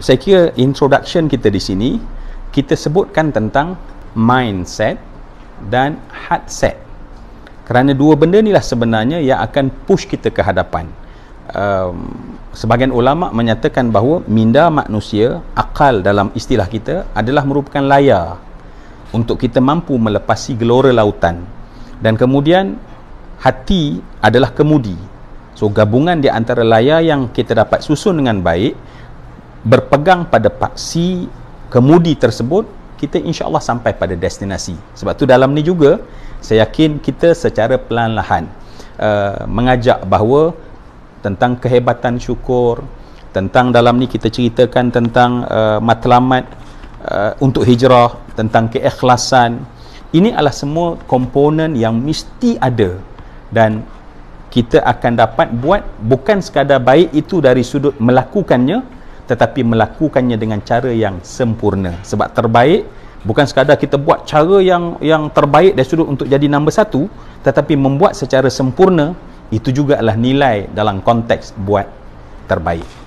saya kira introduction kita di sini kita sebutkan tentang mindset dan heart set kerana dua benda ni lah sebenarnya yang akan push kita ke hadapan um, sebagian ulama menyatakan bahawa minda manusia akal dalam istilah kita adalah merupakan layar untuk kita mampu melepasi gelora lautan dan kemudian hati adalah kemudi so gabungan di antara layar yang kita dapat susun dengan baik berpegang pada paksi kemudi tersebut kita insyaAllah sampai pada destinasi sebab tu dalam ni juga saya yakin kita secara pelan lahan uh, eh, mengajak bahawa tentang kehebatan syukur tentang dalam ni kita ceritakan tentang uh, matlamat uh, untuk hijrah tentang keikhlasan ini adalah semua komponen yang mesti ada dan kita akan dapat buat bukan sekadar baik itu dari sudut melakukannya tetapi melakukannya dengan cara yang sempurna sebab terbaik bukan sekadar kita buat cara yang yang terbaik dan sudut untuk jadi nombor satu tetapi membuat secara sempurna itu juga adalah nilai dalam konteks buat terbaik